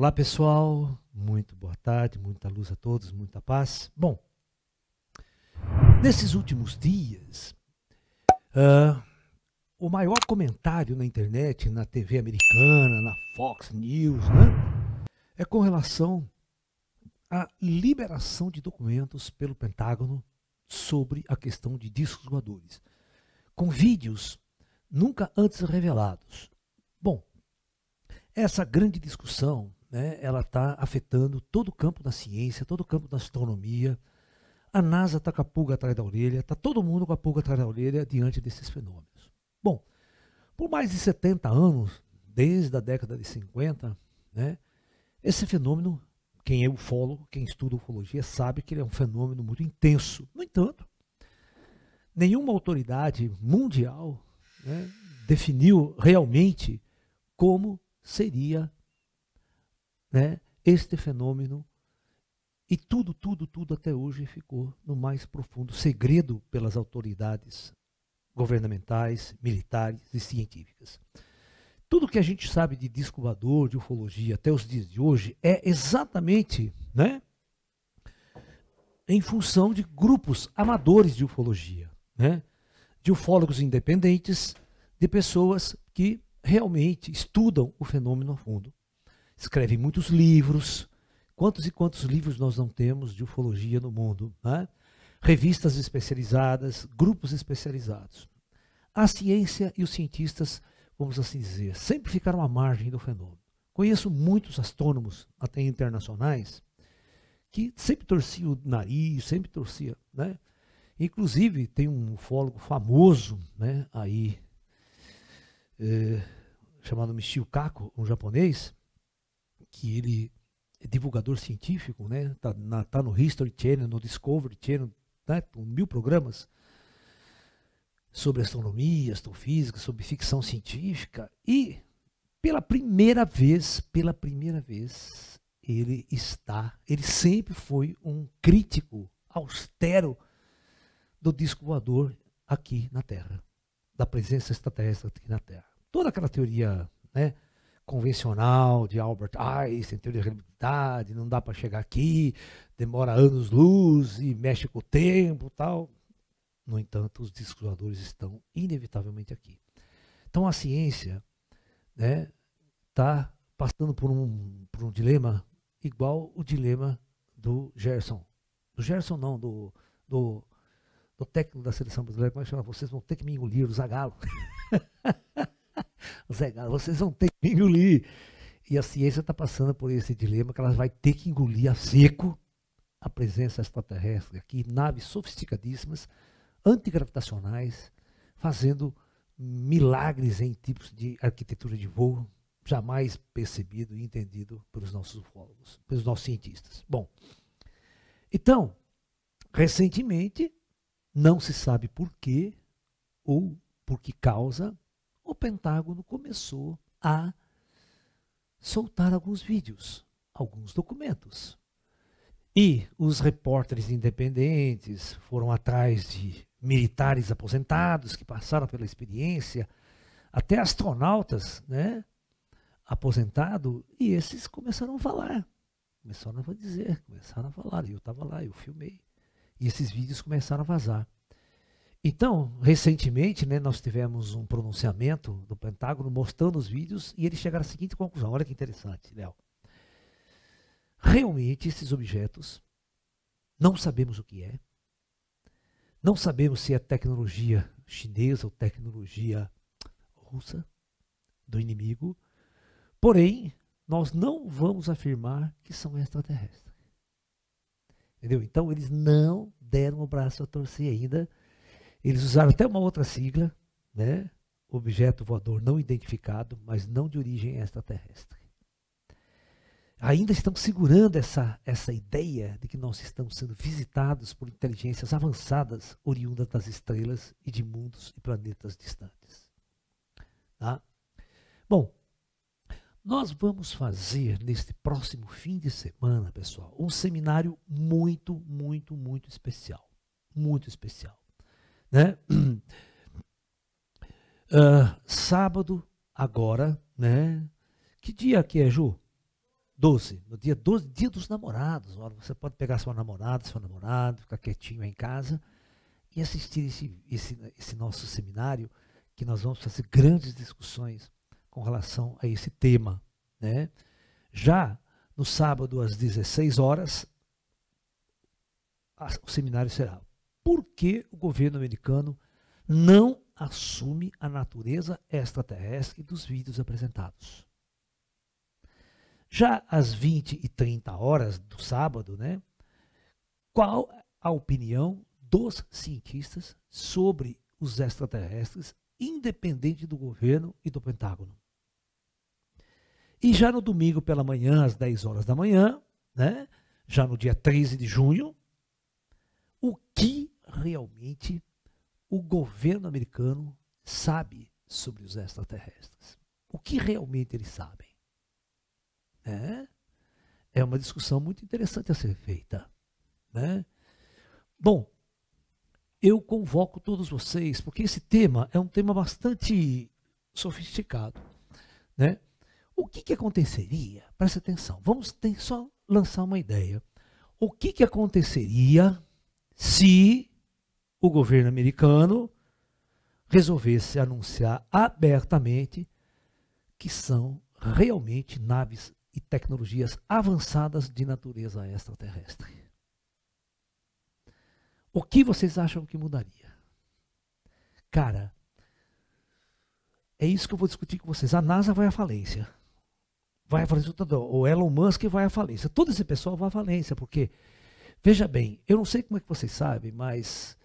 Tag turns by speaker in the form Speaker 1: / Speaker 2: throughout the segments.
Speaker 1: Olá pessoal, muito boa tarde, muita luz a todos, muita paz. Bom, nesses últimos dias, uh, o maior comentário na internet, na TV americana, na Fox News, né, é com relação à liberação de documentos pelo Pentágono sobre a questão de discos voadores, com vídeos nunca antes revelados. Bom, essa grande discussão né, ela está afetando todo o campo da ciência, todo o campo da astronomia. A NASA está com a pulga atrás da orelha, está todo mundo com a pulga atrás da orelha diante desses fenômenos. Bom, por mais de 70 anos, desde a década de 50, né, esse fenômeno, quem é ufólogo, quem estuda ufologia, sabe que ele é um fenômeno muito intenso. No entanto, nenhuma autoridade mundial né, definiu realmente como seria né, este fenômeno e tudo, tudo, tudo até hoje ficou no mais profundo segredo pelas autoridades governamentais, militares e científicas. Tudo que a gente sabe de disco voador, de ufologia até os dias de hoje é exatamente, né, em função de grupos amadores de ufologia, né, de ufólogos independentes, de pessoas que realmente estudam o fenômeno a fundo escreve muitos livros. Quantos e quantos livros nós não temos de ufologia no mundo? Né? Revistas especializadas, grupos especializados. A ciência e os cientistas, vamos assim dizer, sempre ficaram à margem do fenômeno. Conheço muitos astrônomos, até internacionais, que sempre torcia o nariz, sempre torcia, né? Inclusive, tem um ufólogo famoso, né, aí, é, chamado Michio Kaku, um japonês, que ele é divulgador científico, né? Tá, na, tá no History Channel, no Discovery Channel, né? mil programas sobre astronomia, astrofísica, sobre ficção científica e pela primeira vez, pela primeira vez, ele está, ele sempre foi um crítico austero do disco voador aqui na Terra, da presença extraterrestre aqui na Terra. Toda aquela teoria, né, convencional de Albert Einstein, teoria de relatividade, não dá para chegar aqui, demora anos-luz e mexe com o tempo tal. No entanto, os discos estão inevitavelmente aqui. Então a ciência está né, tá passando por um, por um dilema igual o dilema do Gerson. Do Gerson não, do, do, do técnico da seleção brasileira, como é que chama? Vocês vão ter que me engolir, o Zagalo. Zé Galo, vocês vão ter que engolir. E a ciência está passando por esse dilema que ela vai ter que engolir a seco a presença extraterrestre aqui, naves sofisticadíssimas, antigravitacionais, fazendo milagres em tipos de arquitetura de voo jamais percebido e entendido pelos nossos ufólogos, pelos nossos cientistas. Bom, então, recentemente, não se sabe por quê ou por que causa, o Pentágono começou a soltar alguns vídeos, alguns documentos. E os repórteres independentes foram atrás de militares aposentados que passaram pela experiência, até astronautas, né? Aposentado, e esses começaram a falar. Começaram a dizer, começaram a falar. E eu estava lá, eu filmei. E esses vídeos começaram a vazar. Então, recentemente, né, nós tivemos um pronunciamento do Pentágono mostrando os vídeos e eles chegaram à seguinte conclusão. Olha que interessante, Léo. Realmente, esses objetos, não sabemos o que é, não sabemos se é tecnologia chinesa ou tecnologia russa do inimigo, porém, nós não vamos afirmar que são extraterrestres. Entendeu? Então, eles não deram o braço a torcer ainda eles usaram até uma outra sigla, né? objeto voador não identificado, mas não de origem extraterrestre. Ainda estão segurando essa, essa ideia de que nós estamos sendo visitados por inteligências avançadas oriundas das estrelas e de mundos e planetas distantes. Tá? Bom, nós vamos fazer neste próximo fim de semana, pessoal, um seminário muito, muito, muito especial. Muito especial. Né? Uh, sábado, agora, né? Que dia que é, Ju? 12. No dia 12, dia dos namorados. Olha, você pode pegar sua namorada, seu namorado, ficar quietinho aí em casa e assistir esse, esse, esse nosso seminário, que nós vamos fazer grandes discussões com relação a esse tema. Né? Já no sábado, às 16 horas, o seminário será por que o governo americano não assume a natureza extraterrestre dos vídeos apresentados. Já às 20 e 30 horas do sábado, né, qual a opinião dos cientistas sobre os extraterrestres, independente do governo e do Pentágono? E já no domingo pela manhã, às 10 horas da manhã, né, já no dia 13 de junho, o que realmente o governo americano sabe sobre os extraterrestres. O que realmente eles sabem? é É uma discussão muito interessante a ser feita. Né? Bom, eu convoco todos vocês, porque esse tema é um tema bastante sofisticado. Né? O que, que aconteceria? presta atenção, vamos ter, só lançar uma ideia. O que, que aconteceria se o governo americano resolvesse anunciar abertamente que são realmente naves e tecnologias avançadas de natureza extraterrestre. O que vocês acham que mudaria? Cara, é isso que eu vou discutir com vocês. A NASA vai à falência. Vai à falência, o Elon Musk vai à falência. Todo esse pessoal vai à falência, porque, veja bem, eu não sei como é que vocês sabem, mas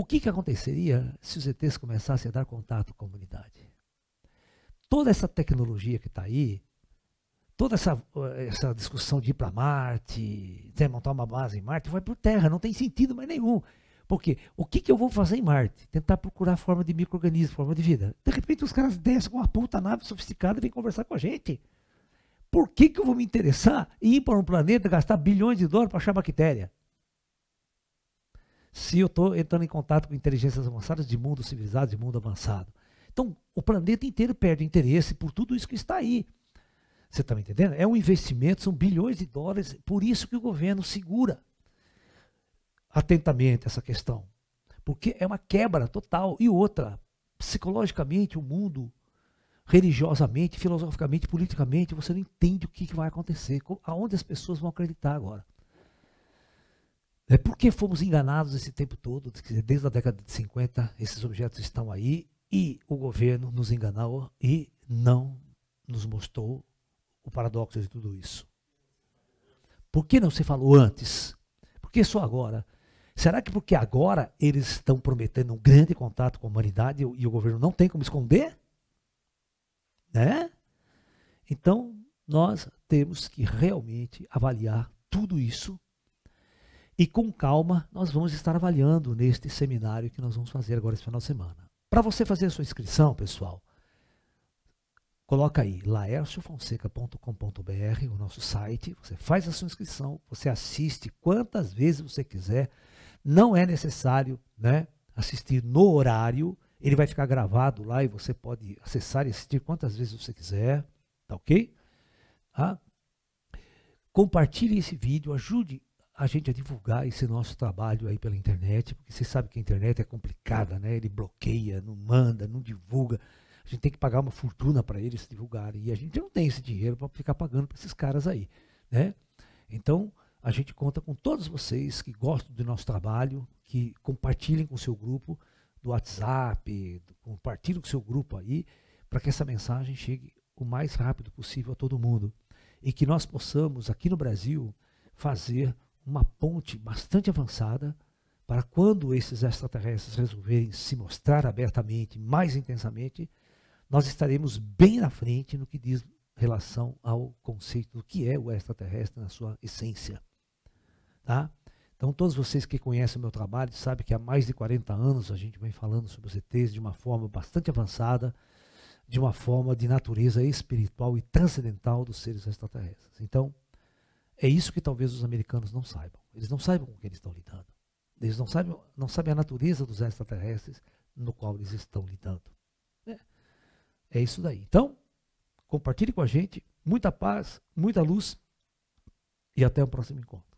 Speaker 1: o que, que aconteceria se os ETs começassem a dar contato com a comunidade? Toda essa tecnologia que está aí, toda essa, eh, essa discussão de ir para Marte, de montar uma base em Marte, vai por terra, não tem sentido mais nenhum. Porque o que, que eu vou fazer em Marte? Tentar procurar forma de microorganismo, forma de vida. De repente os caras descem com uma puta nave sofisticada e vêm conversar com a gente. Por que, que eu vou me interessar em ir para um planeta, gastar bilhões de dólares para achar bactéria? se eu estou entrando em contato com inteligências avançadas de mundo civilizado, de mundo avançado. Então, o planeta inteiro perde interesse por tudo isso que está aí. Você está me entendendo? É um investimento, são bilhões de dólares, por isso que o governo segura atentamente essa questão. Porque é uma quebra total. E outra, psicologicamente, o mundo, religiosamente, filosoficamente, politicamente, você não entende o que, que vai acontecer, aonde as pessoas vão acreditar agora. É por que fomos enganados esse tempo todo? Desde a década de 50, esses objetos estão aí e o governo nos enganou e não nos mostrou o paradoxo de tudo isso. Por que não se falou antes? Por que só agora? Será que porque agora eles estão prometendo um grande contato com a humanidade e o governo não tem como esconder? Né? Então, nós temos que realmente avaliar tudo isso e com calma, nós vamos estar avaliando neste seminário que nós vamos fazer agora esse final de semana. Para você fazer a sua inscrição, pessoal, coloca aí laerciofonseca.com.br, o nosso site, você faz a sua inscrição, você assiste quantas vezes você quiser, não é necessário né, assistir no horário, ele vai ficar gravado lá e você pode acessar e assistir quantas vezes você quiser, tá ok? Tá? Compartilhe esse vídeo, ajude a gente a divulgar esse nosso trabalho aí pela internet, porque você sabe que a internet é complicada, né? Ele bloqueia, não manda, não divulga. A gente tem que pagar uma fortuna para eles divulgarem. E a gente não tem esse dinheiro para ficar pagando para esses caras aí, né? Então, a gente conta com todos vocês que gostam do nosso trabalho, que compartilhem com o seu grupo do WhatsApp, compartilhem com o seu grupo aí, para que essa mensagem chegue o mais rápido possível a todo mundo. E que nós possamos, aqui no Brasil, fazer uma ponte bastante avançada para quando esses extraterrestres resolverem se mostrar abertamente, mais intensamente, nós estaremos bem na frente no que diz relação ao conceito do que é o extraterrestre na sua essência. Tá? Então, todos vocês que conhecem o meu trabalho sabem que há mais de 40 anos a gente vem falando sobre os ETs de uma forma bastante avançada, de uma forma de natureza espiritual e transcendental dos seres extraterrestres. Então, é isso que talvez os americanos não saibam. Eles não saibam com o que eles estão lidando. Eles não sabem, não sabem a natureza dos extraterrestres no qual eles estão lidando. Né? é isso daí. Então, compartilhe com a gente. Muita paz, muita luz e até o próximo encontro.